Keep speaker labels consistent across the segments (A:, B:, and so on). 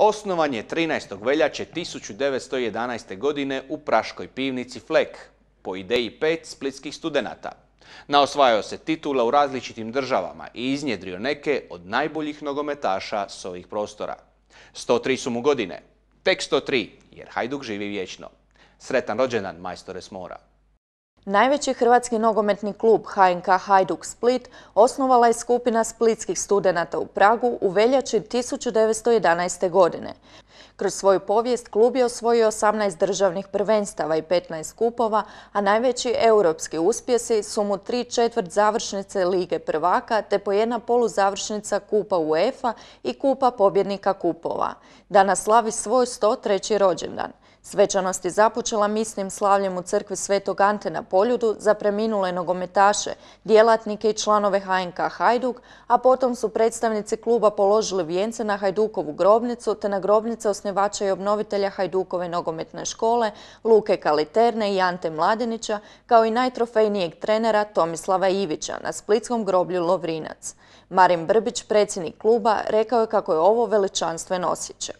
A: Osnovan je 13. veljače 1911. godine u Praškoj pivnici Flek, po ideji pet splitskih studenata. Naosvajao se titula u različitim državama i iznjedrio neke od najboljih nogometaša s ovih prostora. 103 su mu godine, tek 103, jer Hajduk živi vječno. Sretan rođendan, majstore s mora.
B: Najveći hrvatski nogometni klub HNK Hajduk Split osnovala je skupina splitskih studenata u Pragu u veljači 1911. godine. Kroz svoju povijest klub je osvojio 18 državnih prvenstava i 15 kupova, a najveći europski uspjesi su mu tri četvrt završnice Lige prvaka te po jedna završnica Kupa UEFA i Kupa pobjednika kupova. Danas slavi svoj 103. rođendan. Svečanost je započela misnim slavljem u crkvi Svetog Ante na Poljudu za preminule nogometaše, djelatnike i članove HNK Hajduk, a potom su predstavnici kluba položili vijence na Hajdukovu grobnicu te na grobnice osnivača i obnovitelja Hajdukove nogometne škole, Luke Kaliterne i Ante Mladenića, kao i najtrofejnijeg trenera Tomislava Ivića na splitskom groblju Lovrinac. Marin Brbić, predsjednik kluba, rekao je kako je ovo veličanstven osjećaj.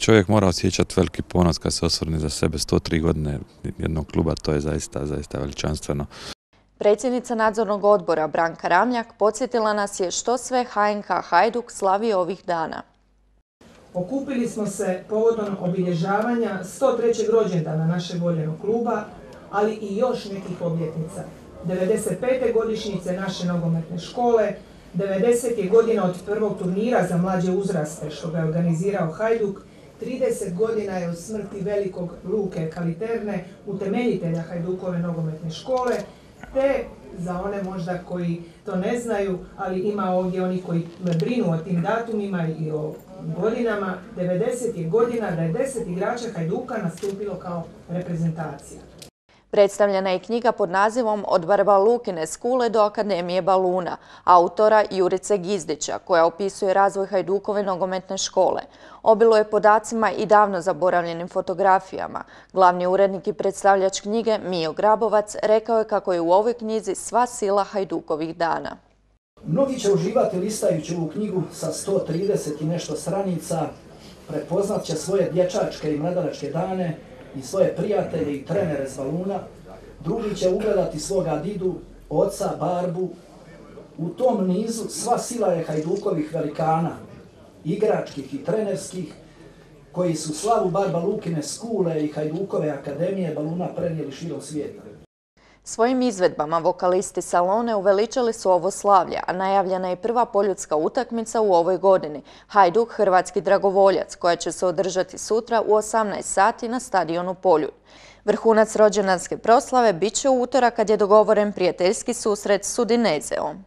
A: Čovjek mora osjećati veliki ponos kad se osvrni za sebe 103 godine jednog kluba, to je zaista, zaista veličanstveno.
B: Predsjednica nadzornog odbora Branka Ramljak podsjetila nas je što sve HNK Hajduk slavi ovih dana.
C: Okupili smo se povodom obilježavanja 103. rođendana našeg voljenog kluba, ali i još nekih obljetnica. 95. godišnjice naše nogometne škole, 90. godina od prvog turnira za mlađe uzraste što ga je organizirao Hajduk, 30 godina je od smrti velikog Luke Kaliterne, utemeljitelja Hajdukove nogometne škole, te za one možda koji to ne znaju, ali ima ovdje oni koji brinu o tim datumima i o godinama, 90. godina, da je 10 igrača Hajduka nastupilo kao reprezentacija.
B: Predstavljena je knjiga pod nazivom Od barba Lukine skule do Akademije Baluna, autora Jurice Gizdića, koja opisuje razvoj Hajdukove nogometne škole. Obilo je podacima i davno zaboravljenim fotografijama. Glavni urednik i predstavljač knjige Mio Grabovac rekao je kako je u ovoj knjizi sva sila Hajdukovih dana.
A: Mnogi će uživati listajući ovu knjigu sa 130 i nešto stranica, prepoznat će svoje dječačke i mladaračke dane i svoje prijatelje i trenere s baluna, drugi će ugledati svoga didu, oca, barbu. U tom nizu sva sila je Hajdukovih velikana, igračkih i trenerskih, koji su slavu Barba Lukine skule i Hajdukove akademije baluna prenijeli širom svijeta.
B: Svojim izvedbama vokalisti Salone uveličali su ovo slavlje, a najavljena je prva poljudska utakmica u ovoj godini, Hajduk Hrvatski Dragovoljac, koja će se održati sutra u 18 sati na stadionu Poljud. Vrhunac rođendanske proslave bit će u utorak kad je dogovoren prijateljski susret s Udinezeom.